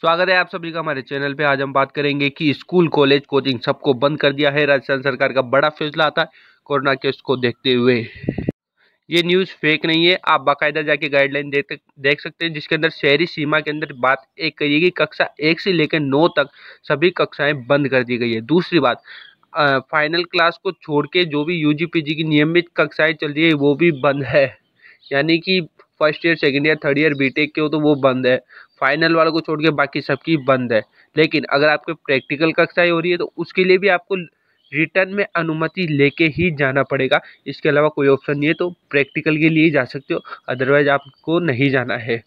स्वागत है आप सभी का हमारे चैनल पे आज हम बात करेंगे कि स्कूल कॉलेज कोचिंग सबको बंद कर दिया है राजस्थान सरकार का बड़ा फैसला आता है कोरोना केस को देखते हुए ये न्यूज़ फेक नहीं है आप बाकायदा जाके गाइडलाइन देख देख सकते हैं जिसके अंदर शहरी सीमा के अंदर बात एक करिए कि कक्षा एक से लेकर नौ तक सभी कक्षाएं बंद कर दी गई है दूसरी बात आ, फाइनल क्लास को छोड़ के जो भी यू की नियमित कक्षाएँ चल रही है वो भी बंद है यानी कि first year second year third year BTech के हो तो वो बंद है फाइनल वालों को छोड़ के बाकी सबकी बंद है लेकिन अगर आपके प्रैक्टिकल ही हो रही है तो उसके लिए भी आपको रिटर्न में अनुमति लेके ही जाना पड़ेगा इसके अलावा कोई ऑप्शन नहीं है तो प्रैक्टिकल के लिए जा सकते हो अदरवाइज आपको नहीं जाना है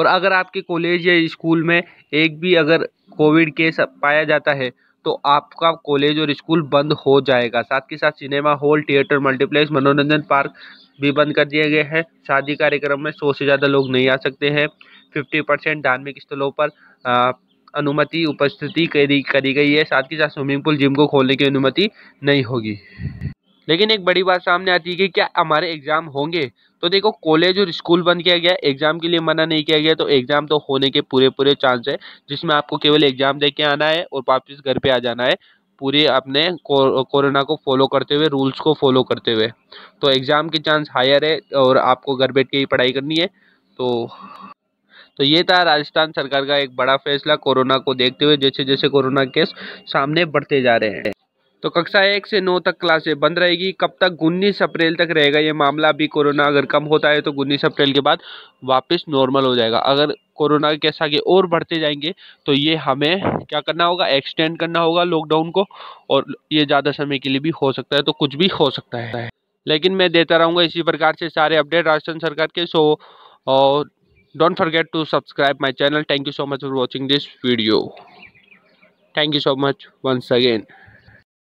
और अगर आपके कॉलेज या स्कूल में एक भी अगर कोविड केस पाया जाता है तो आपका कॉलेज और स्कूल बंद हो जाएगा साथ के साथ सिनेमा हॉल थिएटर मल्टीप्लेक्स मनोरंजन पार्क भी बंद कर दिया गया है शादी कार्यक्रम में सौ से ज़्यादा लोग नहीं आ सकते हैं फिफ्टी परसेंट धार्मिक स्थलों पर अनुमति उपस्थिति करी करी गई है साथ ही साथ स्विमिंग पूल जिम को खोलने की अनुमति नहीं होगी लेकिन एक बड़ी बात सामने आती है कि क्या हमारे एग्ज़ाम होंगे तो देखो कॉलेज और स्कूल बंद किया गया एग्ज़ाम के लिए मना नहीं किया गया तो एग्ज़ाम तो होने के पूरे पूरे चांस है जिसमें आपको केवल एग्ज़ाम दे के आना है और वापस घर पे आ जाना है पूरी अपने कोरोना को फॉलो करते हुए रूल्स को फॉलो करते हुए तो एग्ज़ाम के चांस हायर है और आपको घर बैठ के ही पढ़ाई करनी है तो तो ये था राजस्थान सरकार का एक बड़ा फैसला कोरोना को देखते हुए जैसे जैसे कोरोना केस सामने बढ़ते जा रहे हैं तो कक्षा एक से नौ तक क्लासें बंद रहेगी कब तक उन्नीस अप्रैल तक रहेगा ये मामला अभी कोरोना अगर कम होता है तो उन्नीस अप्रैल के बाद वापस नॉर्मल हो जाएगा अगर कोरोना के केस आगे और बढ़ते जाएंगे तो ये हमें क्या करना होगा एक्सटेंड करना होगा लॉकडाउन को और ये ज़्यादा समय के लिए भी हो सकता है तो कुछ भी हो सकता है लेकिन मैं देता रहूँगा इसी प्रकार से सारे अपडेट राजस्थान सरकार के सो और don't forget to subscribe my channel thank you so much for watching this video thank you so much once again